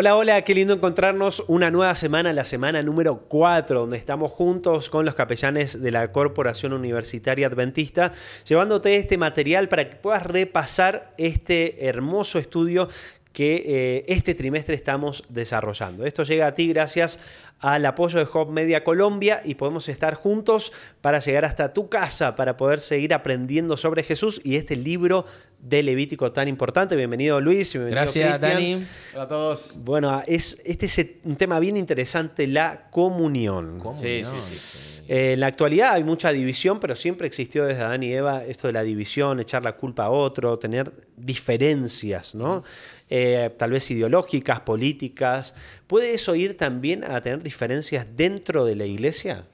Hola, hola, qué lindo encontrarnos una nueva semana, la semana número 4, donde estamos juntos con los capellanes de la Corporación Universitaria Adventista, llevándote este material para que puedas repasar este hermoso estudio que eh, este trimestre estamos desarrollando. Esto llega a ti gracias al apoyo de Hop Media Colombia y podemos estar juntos para llegar hasta tu casa, para poder seguir aprendiendo sobre Jesús y este libro de Levítico tan importante. Bienvenido Luis. Bienvenido Gracias, Dani. Hola a todos. Bueno, es, este es un tema bien interesante, la comunión. comunión. sí, sí. sí en la actualidad hay mucha división, pero siempre existió desde Adán y Eva esto de la división, echar la culpa a otro, tener diferencias, ¿no? Eh, tal vez ideológicas, políticas. ¿Puede eso ir también a tener diferencias dentro de la iglesia?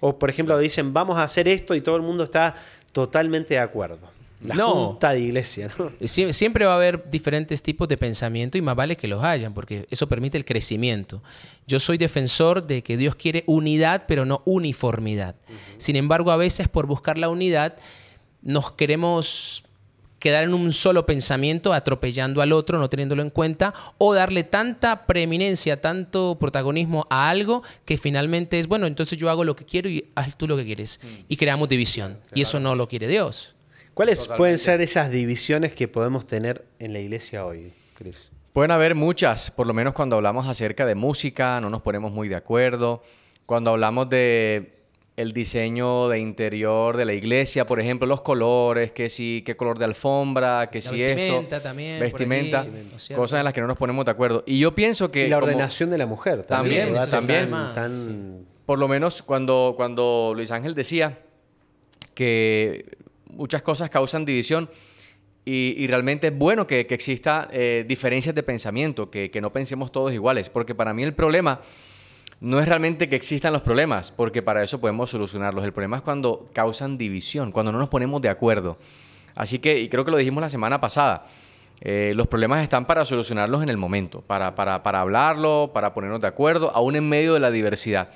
O, por ejemplo, dicen, vamos a hacer esto y todo el mundo está totalmente de acuerdo la no. junta de iglesia. siempre va a haber diferentes tipos de pensamiento y más vale que los hayan, porque eso permite el crecimiento. Yo soy defensor de que Dios quiere unidad, pero no uniformidad. Sin embargo, a veces por buscar la unidad nos queremos quedar en un solo pensamiento, atropellando al otro, no teniéndolo en cuenta, o darle tanta preeminencia, tanto protagonismo a algo que finalmente es, bueno, entonces yo hago lo que quiero y haz tú lo que quieres. Mm. Y creamos división. Y eso no lo quiere Dios. ¿Cuáles pueden ser esas divisiones que podemos tener en la iglesia hoy, Chris? Pueden haber muchas, por lo menos cuando hablamos acerca de música, no nos ponemos muy de acuerdo. Cuando hablamos de el diseño de interior de la iglesia, por ejemplo, los colores, qué color de alfombra, qué la si vestimenta esto, también, vestimenta, cosas en las que no nos ponemos de acuerdo. Y yo pienso que y la ordenación de la mujer también, también, por lo menos cuando cuando Luis Ángel decía que muchas cosas causan división. Y, realmente es bueno que, exista eh, diferencias de pensamiento, que, no pensemos todos iguales, porque para mí el problema no es realmente que existan los problemas, porque para eso podemos solucionarlos. El problema es cuando causan división, cuando no nos ponemos de acuerdo. Así que, y creo que lo dijimos la semana pasada, eh, los problemas están para solucionarlos en el momento, para, para, para hablarlo, para ponernos de acuerdo, aún en medio de la diversidad.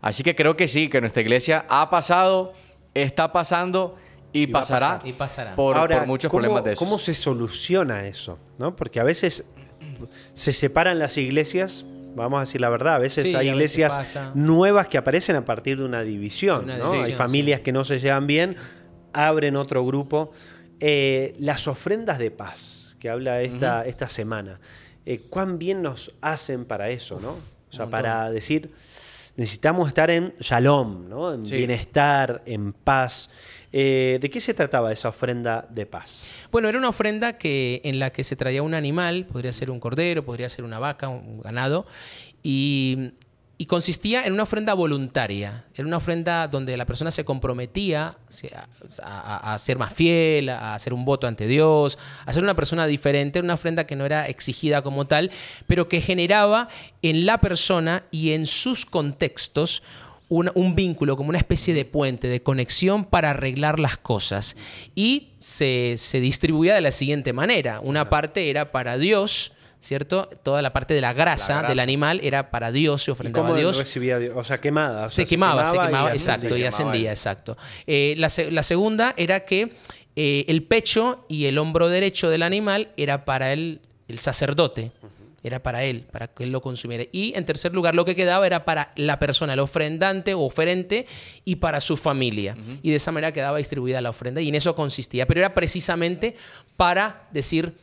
Así que creo que sí, que nuestra iglesia ha pasado, está pasando y, pasará, y pasará. Por, muchos problemas de eso. ¿Cómo se soluciona eso? ¿No? Porque a veces se separan las iglesias vamos a decir la verdad, a veces hay iglesias nuevas que aparecen a partir de una división, hay familias que no se llevan bien, abren otro grupo. Eh, las ofrendas de paz, que habla esta, esta semana, eh, cuán bien nos hacen para eso, ¿no? O sea, para decir, necesitamos estar en shalom, ¿no? En bienestar, en paz. Eh, ¿De qué se trataba esa ofrenda de paz? Bueno, era una ofrenda que, en la que se traía un animal, podría ser un cordero, podría ser una vaca, un ganado, y, consistía en una ofrenda voluntaria, era una ofrenda donde la persona se comprometía a, a, ser más fiel, a hacer un voto ante Dios, a ser una persona diferente, era una ofrenda que no era exigida como tal, pero que generaba en la persona y en sus contextos un, vínculo, como una especie de puente, de conexión para arreglar las cosas. Y se, se distribuía de la siguiente manera. Una parte era para Dios, ¿cierto? Toda la parte de la grasa, del animal era para Dios, se ofrendaba ¿Y cómo a Dios. recibía O sea, quemada. se, quemaba, se quemaba, exacto, y ascendía, exacto. Eh, la, segunda era que eh, el pecho y el hombro derecho del animal era para el, el sacerdote era para él, para que él lo consumiera. Y en tercer lugar, lo que quedaba era para la persona, el ofrendante o oferente, y para su familia. Y de esa manera quedaba distribuida la ofrenda y en eso consistía. Pero era precisamente para decir,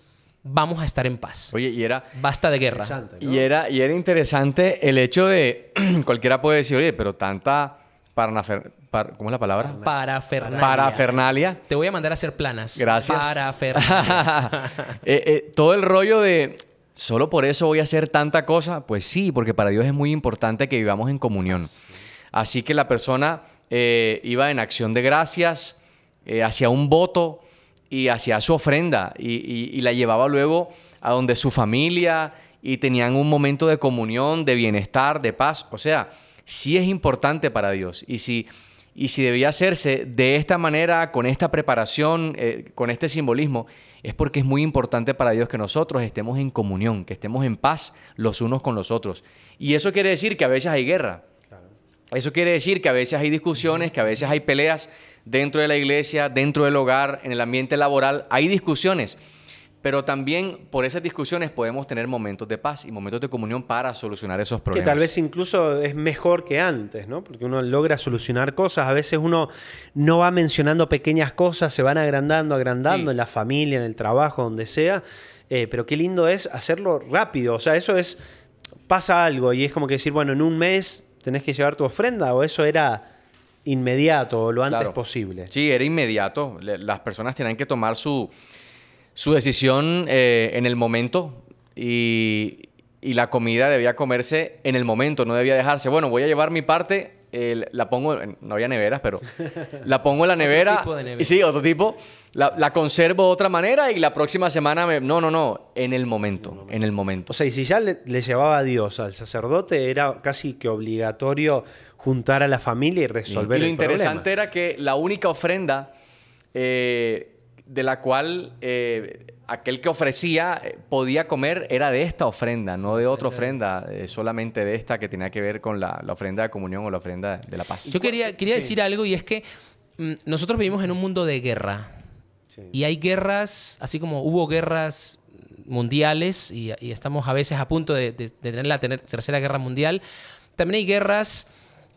vamos a estar en paz. Oye, y era... Basta de guerra. Y, era, y era interesante el hecho de, cualquiera puede decir, oye, pero tanta... para ¿Cómo es la palabra? Parafernalia. Parafernalia. Te voy a mandar a hacer planas. Gracias. Parafernalia. Eh, eh, todo el rollo de solo por eso voy a hacer tanta cosa, pues sí, porque para Dios es muy importante que vivamos en comunión. Ah, Así que la persona eh, iba en acción de gracias eh, hacia un voto y hacia su ofrenda y, la llevaba luego a donde su familia y tenían un momento de comunión, de bienestar, de paz. O sea, sí es importante para Dios. Y si, y debía hacerse de esta manera, con esta preparación, eh, con este simbolismo, es porque es muy importante para Dios que nosotros estemos en comunión, que estemos en paz los unos con los otros. Y eso quiere decir que a veces hay guerra. Eso quiere decir que a veces hay discusiones, que a veces hay peleas dentro de la iglesia, dentro del hogar, en el ambiente laboral, hay discusiones. Pero también por esas discusiones podemos tener momentos de paz y momentos de comunión para solucionar esos problemas. Que tal vez incluso es mejor que antes, ¿no? Porque uno logra solucionar cosas. A veces uno no va mencionando pequeñas cosas, se van agrandando, agrandando en la familia, en el trabajo, donde sea. Eh, pero qué lindo es hacerlo rápido. O sea, eso es. pasa algo y es como que decir, bueno, en un mes tenés que llevar tu ofrenda, o eso era inmediato, o lo antes posible. Sí, era inmediato. Las personas tenían que tomar su su decisión eh, en el momento y, la comida debía comerse en el momento, no debía dejarse. Bueno, voy a llevar mi parte, la pongo, no había neveras, pero la pongo en la nevera. otro tipo Sí, otro tipo. La, conservo de otra manera y la próxima semana No, no, no, en el momento, en el momento. O sea, y si ya le, llevaba a Dios al sacerdote, era casi que obligatorio juntar a la familia y resolver problema. y lo interesante era que la única ofrenda eh, de la cual eh, aquel que ofrecía eh, podía comer era de esta ofrenda, no de otra ofrenda, eh, solamente de esta que tenía que ver con la, ofrenda de comunión o la ofrenda de la paz. Yo quería, quería decir algo y es que mm, nosotros vivimos en un mundo de guerra. Y hay guerras, así como hubo guerras mundiales y, estamos a veces a punto de, de tener la tercera guerra mundial, también hay guerras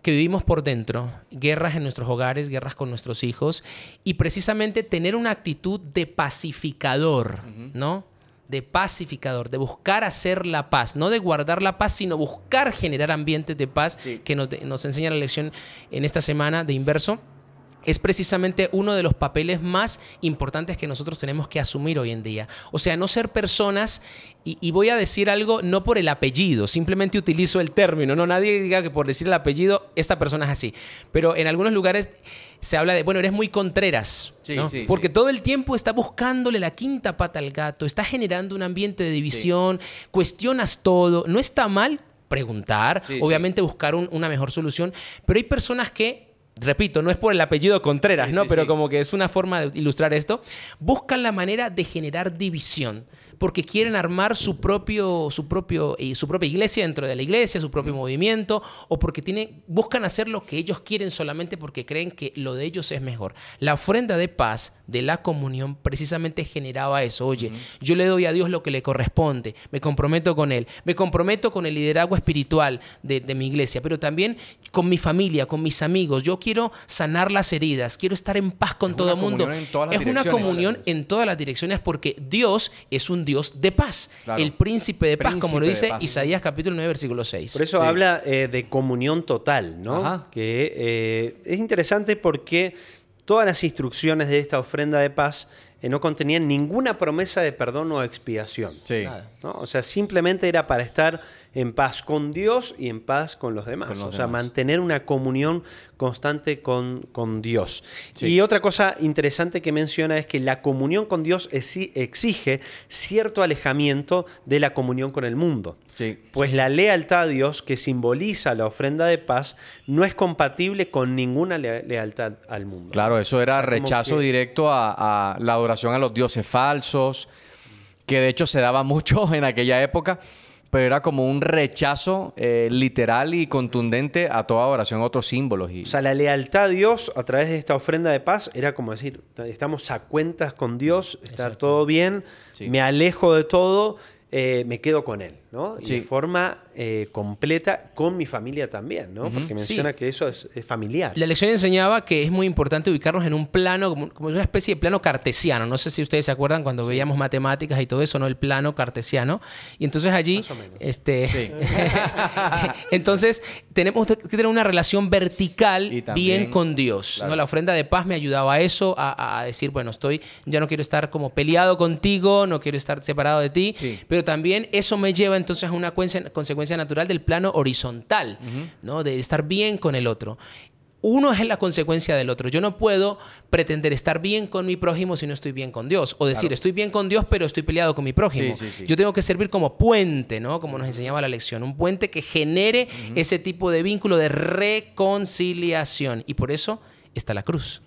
que vivimos por dentro, guerras en nuestros hogares, guerras con nuestros hijos, y precisamente tener una actitud de pacificador, ¿no? De pacificador, de buscar hacer la paz, no de guardar la paz, sino buscar generar ambientes de paz, que nos, nos enseña la lección en esta semana de inverso es precisamente uno de los papeles más importantes que nosotros tenemos que asumir hoy en día. O sea, no ser personas, y, voy a decir algo no por el apellido, simplemente utilizo el término, no nadie diga que por decir el apellido esta persona es así, pero en algunos lugares se habla de, bueno, eres muy contreras, porque todo el tiempo está buscándole la quinta pata al gato, está generando un ambiente de división, cuestionas todo, no está mal preguntar, obviamente buscar una mejor solución, pero hay personas que repito, no es por el apellido Contreras, ¿no? Pero como que es una forma de ilustrar esto, buscan la manera de generar división, porque quieren armar su, propio, su, propio, eh, su propia iglesia dentro de la iglesia, su propio mm. movimiento, o porque tienen, buscan hacer lo que ellos quieren solamente porque creen que lo de ellos es mejor. La ofrenda de paz, de la comunión, precisamente generaba eso. Oye, yo le doy a Dios lo que le corresponde, me comprometo con Él, me comprometo con el liderazgo espiritual de, de mi iglesia, pero también con mi familia, con mis amigos. Yo quiero sanar las heridas, quiero estar en paz con todo el mundo. es una comunión en todas las direcciones porque Dios es un Dios de paz, el príncipe de paz, como lo dice Isaías capítulo 9, versículo 6. Por eso habla eh, de comunión total, ¿no? Que eh, es interesante porque todas las instrucciones de esta ofrenda de paz eh, no contenían ninguna promesa de perdón o expiación. Sí. O sea, simplemente era para estar en paz con Dios y en paz con los demás. o sea, mantener una comunión constante con, con Dios. Y otra cosa interesante que menciona es que la comunión con Dios exige cierto alejamiento de la comunión con el mundo. Sí. Pues la lealtad a Dios que simboliza la ofrenda de paz no es compatible con ninguna lealtad al mundo. Claro, eso era rechazo directo a, a la adoración a los dioses falsos, que de hecho se daba mucho en aquella época pero era como un rechazo eh, literal y contundente a toda oración, a otros símbolos. Y... O sea, la lealtad a Dios a través de esta ofrenda de paz era como decir, estamos a cuentas con Dios, está todo bien, me alejo de todo, eh, me quedo con Él, ¿no? de forma eh, completa con mi familia también, ¿no? Porque menciona que eso es, familiar. La lección enseñaba que es muy importante ubicarnos en un plano, como, una especie de plano cartesiano. No sé si ustedes se acuerdan cuando veíamos matemáticas y todo eso, ¿no? El plano cartesiano. Y entonces allí. Este, sí. entonces, tenemos que tener una relación vertical bien con Dios. ¿no? La ofrenda de paz me ayudaba a eso, a, decir, bueno, estoy, ya no quiero estar como peleado contigo, no quiero estar separado de ti. Pero también eso me lleva entonces a una consecuencia natural del plano horizontal, ¿no? De estar bien con el otro uno es la consecuencia del otro. Yo no puedo pretender estar bien con mi prójimo si no estoy bien con Dios. O decir, estoy bien con Dios, pero estoy peleado con mi prójimo. Yo tengo que servir como puente, ¿no? Como nos enseñaba la lección. Un puente que genere ese tipo de vínculo de reconciliación. Y por eso está la cruz.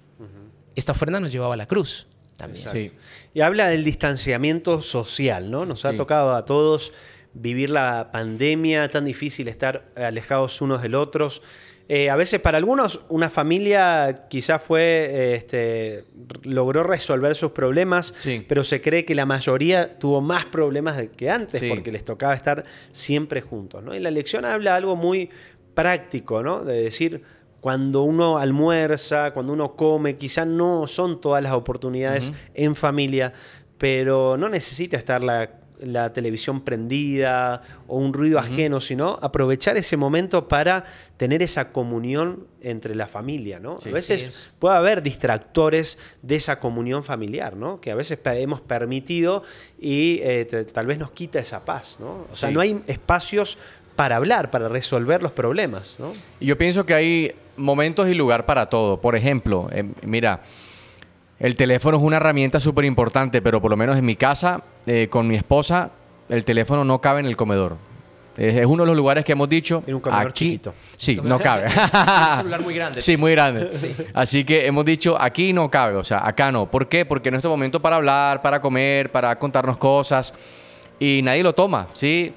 Esta ofrenda nos llevaba a la cruz también. Y habla del distanciamiento social, ¿no? Nos ha tocado a todos vivir la pandemia, tan difícil estar alejados unos del otros. Eh, a veces para algunos una familia quizás fue, este, logró resolver sus problemas, pero se cree que la mayoría tuvo más problemas que antes porque les tocaba estar siempre juntos. ¿no? Y la lección habla algo muy práctico, ¿no? de decir, cuando uno almuerza, cuando uno come, quizás no son todas las oportunidades en familia, pero no necesita estar la la televisión prendida o un ruido ajeno, sino aprovechar ese momento para tener esa comunión entre la familia, ¿no? a veces puede haber distractores de esa comunión familiar, ¿no? Que a veces hemos permitido y eh, tal vez nos quita esa paz, ¿no? O sea, no hay espacios para hablar, para resolver los problemas, ¿no? Yo pienso que hay momentos y lugar para todo. Por ejemplo, em, mira, el teléfono es una herramienta súper importante, pero por lo menos en mi casa, eh, con mi esposa, el teléfono no cabe en el comedor. Es, uno de los lugares que hemos dicho. En un aquí, chiquito. Sí, no cabe. un celular muy grande. Sí, muy grande. Así que hemos dicho, aquí no cabe, o sea, acá no. ¿Por qué? Porque en este momento para hablar, para comer, para contarnos cosas. Y nadie lo toma, ¿sí?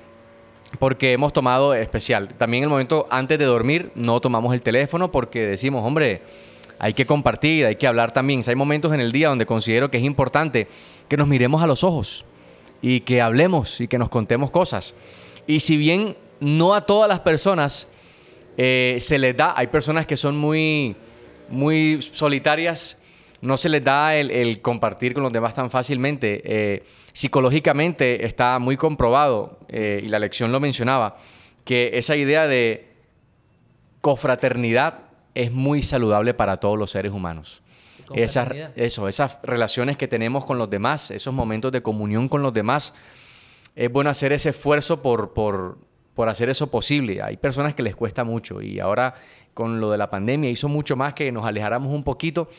Porque hemos tomado especial. También el momento antes de dormir, no tomamos el teléfono porque decimos, hombre hay que compartir, hay que hablar también. hay momentos en el día donde considero que es importante que nos miremos a los ojos y que hablemos y que nos contemos cosas. Y si bien no a todas las personas eh, se les da, hay personas que son muy, muy solitarias, no se les da el, compartir con los demás tan fácilmente. Eh, psicológicamente está muy comprobado, eh, y la lección lo mencionaba, que esa idea de cofraternidad es muy saludable para todos los seres humanos. Esas, eso, esas relaciones que tenemos con los demás, esos momentos de comunión con los demás, es bueno hacer ese esfuerzo por, por, por hacer eso posible. Hay personas que les cuesta mucho y ahora con lo de la pandemia hizo mucho más que nos alejáramos un poquito,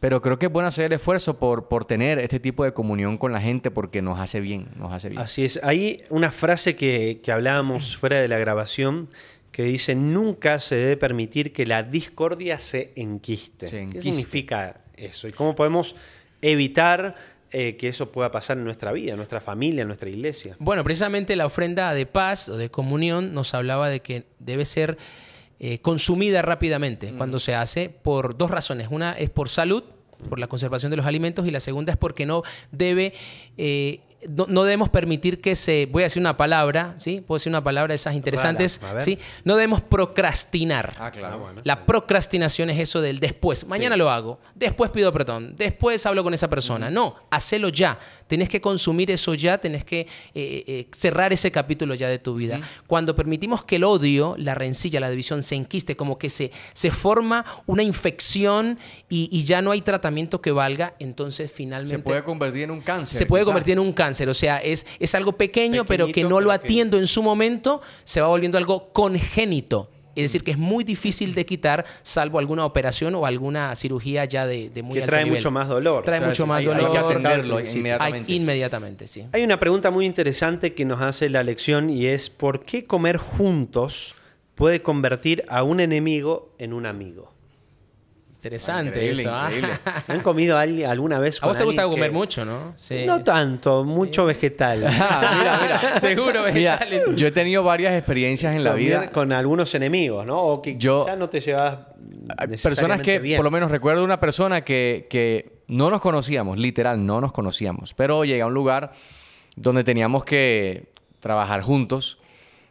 pero creo que es bueno hacer el esfuerzo por, por tener este tipo de comunión con la gente porque nos hace bien, nos hace bien. Así es, hay una frase que, que hablábamos fuera de la grabación que dice nunca se debe permitir que la discordia se enquiste. ¿Qué significa eso? ¿Y cómo podemos evitar eh, que eso pueda pasar en nuestra vida, en nuestra familia, en nuestra iglesia? Bueno, precisamente la ofrenda de paz o de comunión nos hablaba de que debe ser eh, consumida rápidamente cuando se hace por dos razones. Una es por salud, por la conservación de los alimentos, y la segunda es porque no debe... Eh, no, debemos permitir que se, voy a decir una palabra, ¿sí? Puedo decir una palabra de esas interesantes, ¿sí? No debemos procrastinar. Ah, claro. Ah, la procrastinación es eso del después. Mañana lo hago, después pido perdón, después hablo con esa persona. No, hacelo ya. Tenés que consumir eso ya, tenés que eh, eh, eh, cerrar ese capítulo ya de tu vida. Cuando permitimos que el odio, la rencilla, la división se enquiste, como que se, se forma una infección y, ya no hay tratamiento que valga, entonces finalmente... Se puede convertir en un cáncer. Se puede convertir en un cáncer. O sea, es, es algo pequeño, pero que no lo atiendo en su momento, se va volviendo algo congénito. Es decir, que es muy difícil de quitar, salvo alguna operación o alguna cirugía ya de, de muy Que trae mucho más dolor. Trae mucho más dolor. que atenderlo inmediatamente. inmediatamente, sí. Hay una pregunta muy interesante que nos hace la lección y es: ¿por qué comer juntos puede convertir a un enemigo en un amigo? Interesante eso. ¿ah? ¿Han comido alguna vez? a vos te gusta comer mucho, ¿no? No tanto, mucho vegetal. Ah, seguro vegetales. yo he tenido varias experiencias en la vida. Con algunos enemigos, ¿no? O que yo, quizás no te llevas. Personas que, por lo menos recuerdo una persona que, que no nos conocíamos, literal, no nos conocíamos. Pero llegué a un lugar donde teníamos que trabajar juntos.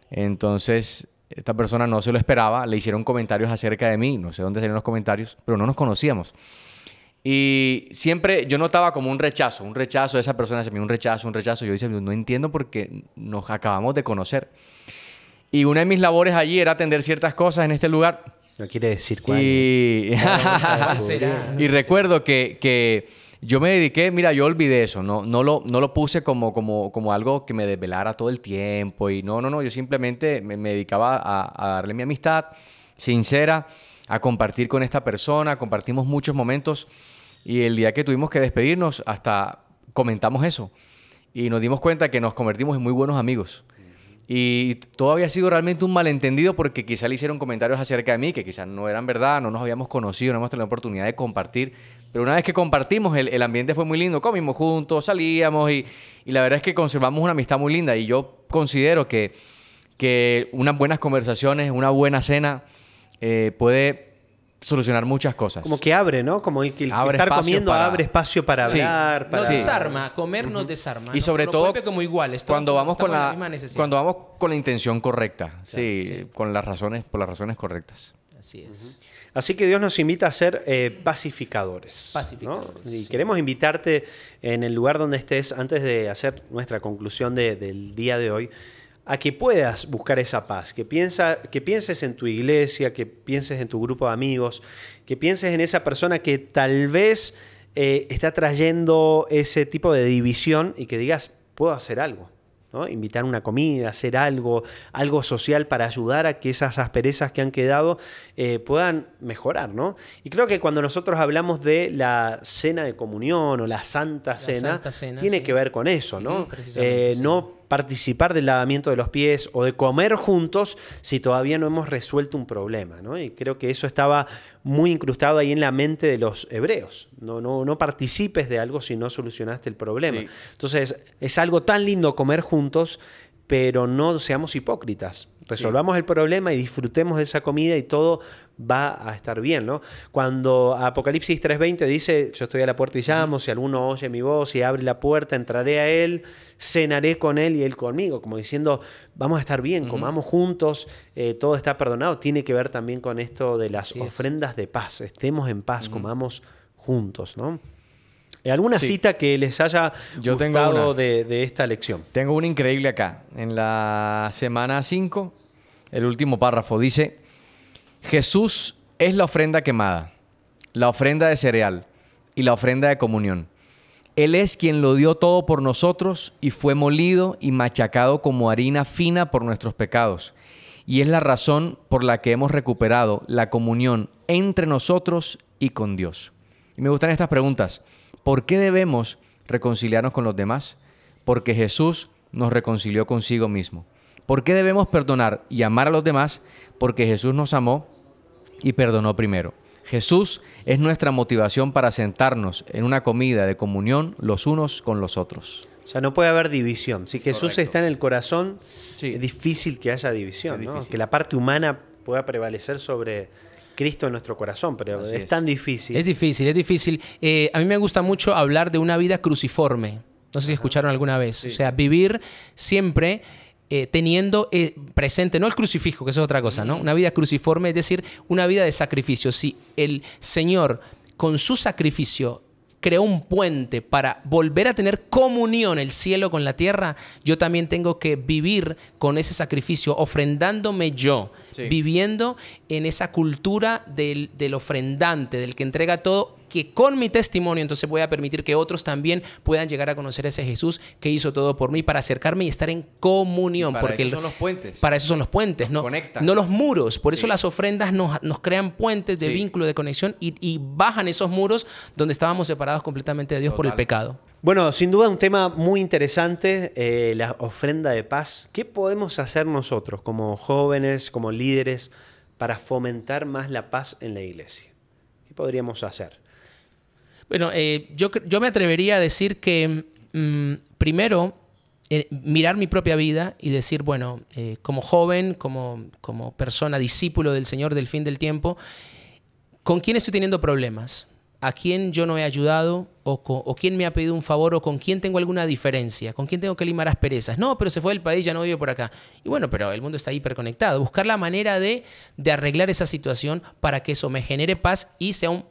Entonces esta persona no se lo esperaba, le hicieron comentarios acerca de mí, no sé dónde salieron los comentarios, pero no nos conocíamos. Y siempre yo notaba como un rechazo, un rechazo, de esa persona hacia mí, un rechazo, un rechazo. Yo decía, no entiendo porque nos acabamos de conocer. Y una de mis labores allí era atender ciertas cosas en este lugar. No quiere decir cuál. ¿eh? Y, recuerdo que yo me dediqué, mira, yo olvidé eso, no, no, lo, no lo puse como, como, como algo que me desvelara todo el tiempo y no, no, no, yo simplemente me, dedicaba a, darle mi amistad sincera, a compartir con esta persona, compartimos muchos momentos y el día que tuvimos que despedirnos hasta comentamos eso y nos dimos cuenta que nos convertimos en muy buenos amigos. Y todo había sido realmente un malentendido porque quizá le hicieron comentarios acerca de mí que quizás no eran verdad, no nos habíamos conocido, no hemos tenido la oportunidad de compartir. Pero una vez que compartimos, el, ambiente fue muy lindo, comimos juntos, salíamos y, la verdad es que conservamos una amistad muy linda. Y yo considero que, que unas buenas conversaciones, una buena cena eh, puede solucionar muchas cosas. Como que abre, ¿no? Como el, estar comiendo abre espacio para hablar. desarma, comer desarma. Y sobre todo como iguales. cuando vamos con la, cuando vamos con la intención correcta, sí, con las razones por las razones correctas. Así es. Así que Dios nos invita a ser eh, pacificadores. Pacificadores. Y queremos invitarte en el lugar donde estés, antes de hacer nuestra conclusión del día de hoy, a que puedas buscar esa paz, que, piensa, que pienses en tu iglesia, que pienses en tu grupo de amigos, que pienses en esa persona que tal vez eh, está trayendo ese tipo de división y que digas, puedo hacer algo. ¿no? Invitar una comida, hacer algo, algo social para ayudar a que esas asperezas que han quedado eh, puedan mejorar, ¿no? Y creo que cuando nosotros hablamos de la cena de comunión o la Santa Cena, tiene que ver con eso, ¿no? Eh, no participar del lavamiento de los pies o de comer juntos si todavía no hemos resuelto un problema. ¿no? Y creo que eso estaba muy incrustado ahí en la mente de los hebreos. No, no, no participes de algo si no solucionaste el problema. Entonces, es algo tan lindo comer juntos pero no seamos hipócritas. Resolvamos el problema y disfrutemos de esa comida y todo va a estar bien, Cuando Apocalipsis 3:20 dice, yo estoy a la puerta y llamo, si alguno oye mi voz y abre la puerta, entraré a él, cenaré con él y él conmigo, como diciendo, vamos a estar bien, comamos juntos, eh, todo está perdonado, tiene que ver también con esto de las ofrendas de paz, estemos en paz, comamos juntos, ¿no? ¿Alguna cita que les haya gustado de, de, esta lección? Tengo una increíble acá. En la semana 5, el último párrafo dice, Jesús es la ofrenda quemada, la ofrenda de cereal y la ofrenda de comunión. Él es quien lo dio todo por nosotros y fue molido y machacado como harina fina por nuestros pecados. Y es la razón por la que hemos recuperado la comunión entre nosotros y con Dios. Y me gustan estas preguntas. ¿Por qué debemos reconciliarnos con los demás? Porque Jesús nos reconcilió consigo mismo. ¿Por qué debemos perdonar y amar a los demás? Porque Jesús nos amó y perdonó primero. Jesús es nuestra motivación para sentarnos en una comida de comunión los unos con los otros. O sea, no puede haber división. Si Jesús está en el corazón, es difícil que haya división, que la parte humana pueda prevalecer sobre, Cristo en nuestro corazón, pero es, tan difícil. Es difícil, es difícil. Eh, a mí me gusta mucho hablar de una vida cruciforme. No sé si escucharon alguna vez. O sea, vivir siempre eh, teniendo eh, presente, no el crucifijo, que eso es otra cosa, ¿no? Una vida cruciforme, es decir, una vida de sacrificio. Si el Señor con su sacrificio creó un puente para volver a tener comunión el cielo con la tierra, yo también tengo que vivir con ese sacrificio, ofrendándome yo, viviendo en esa cultura del, del ofrendante, del que entrega todo que con mi testimonio entonces voy a permitir que otros también puedan llegar a conocer a ese Jesús que hizo todo por mí para acercarme y estar en comunión. Para eso son los puentes. Para eso son los puentes, ¿no? No los muros. Por eso las ofrendas nos, crean puentes de vínculo, de conexión y, bajan esos muros donde estábamos separados completamente de Dios por el pecado. Bueno, sin duda un tema muy interesante, eh, la ofrenda de paz. ¿Qué podemos hacer nosotros como jóvenes, como líderes, para fomentar más la paz en la iglesia? ¿Qué podríamos hacer? Bueno, eh, yo, yo, me atrevería a decir que mm, primero eh, mirar mi propia vida y decir, bueno, eh, como joven, como, como persona, discípulo del Señor del fin del tiempo, ¿con quién estoy teniendo problemas? a quién yo no he ayudado o, quién me ha pedido un favor o con quién tengo alguna diferencia, con quién tengo que limar asperezas. No, pero se fue del país, ya no vive por acá. Y bueno, pero el mundo está hiperconectado. Buscar la manera de, arreglar esa situación para que eso me genere paz y sea un,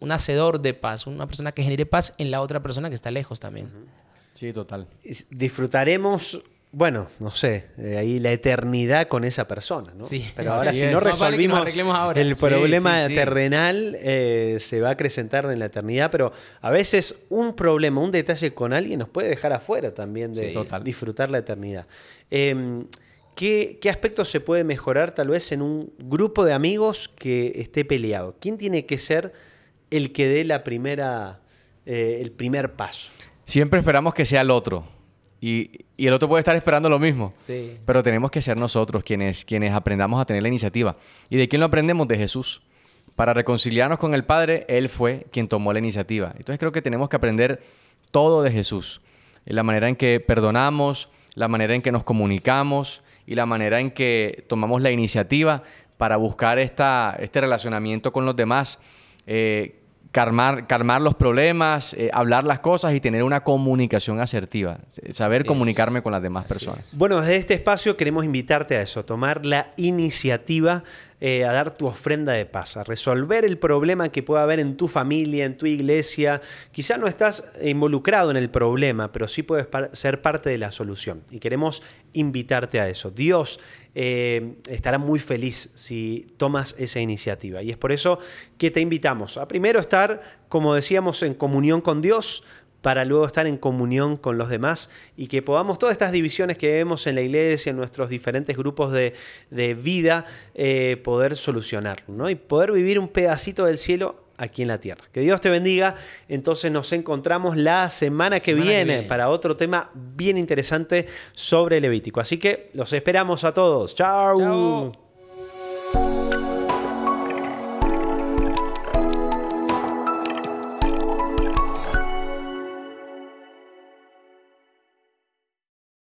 un, hacedor de paz, una persona que genere paz en la otra persona que está lejos también. Sí, total. Disfrutaremos bueno, no sé, eh, ahí la eternidad con esa persona, ¿no? Sí, Pero ahora si no resolvimos el problema terrenal, eh, se va a acrecentar en la eternidad, pero a veces un problema, un detalle con alguien nos puede dejar afuera también de disfrutar la eternidad. Em, ¿qué, ¿Qué aspectos se puede mejorar tal vez en un grupo de amigos que esté peleado? ¿Quién tiene que ser el que dé la primera, eh, el primer paso? Siempre esperamos que sea el otro. Y, el otro puede estar esperando lo mismo. Pero tenemos que ser nosotros quienes, quienes aprendamos a tener la iniciativa. ¿Y de quién lo aprendemos? De Jesús. Para reconciliarnos con el Padre, Él fue quien tomó la iniciativa. Entonces creo que tenemos que aprender todo de Jesús. La manera en que perdonamos, la manera en que nos comunicamos y la manera en que tomamos la iniciativa para buscar esta, este relacionamiento con los demás. Eh, calmar, los problemas, eh, hablar las cosas y tener una comunicación asertiva, saber comunicarme con las demás personas. Bueno, desde este espacio queremos invitarte a eso, tomar la iniciativa eh, a dar tu ofrenda de paz, a resolver el problema que pueda haber en tu familia, en tu iglesia. Quizá no estás involucrado en el problema, pero sí puedes ser parte de la solución. Y queremos invitarte a eso. Dios eh, estará muy feliz si tomas esa iniciativa. Y es por eso que te invitamos a primero estar, como decíamos, en comunión con Dios, para luego estar en comunión con los demás y que podamos todas estas divisiones que vemos en la iglesia, en nuestros diferentes grupos de, vida, eh, poder solucionarlo ¿no? y poder vivir un pedacito del cielo aquí en la tierra. Que Dios te bendiga. Entonces nos encontramos la semana, que, viene que viene para otro tema bien interesante sobre Levítico. Así que los esperamos a todos. Chao.